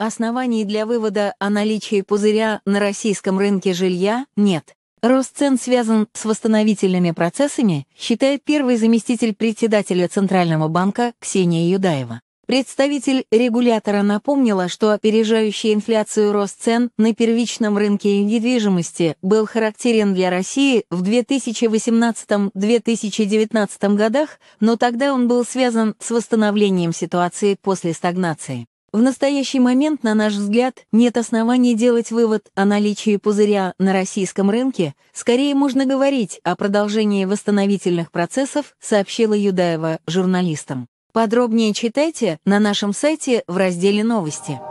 Оснований для вывода о наличии пузыря на российском рынке жилья нет. Рост цен связан с восстановительными процессами, считает первый заместитель председателя Центрального банка Ксения Юдаева. Представитель регулятора напомнила, что опережающий инфляцию рост цен на первичном рынке недвижимости был характерен для России в 2018-2019 годах, но тогда он был связан с восстановлением ситуации после стагнации. В настоящий момент, на наш взгляд, нет оснований делать вывод о наличии пузыря на российском рынке, скорее можно говорить о продолжении восстановительных процессов, сообщила Юдаева журналистам. Подробнее читайте на нашем сайте в разделе «Новости».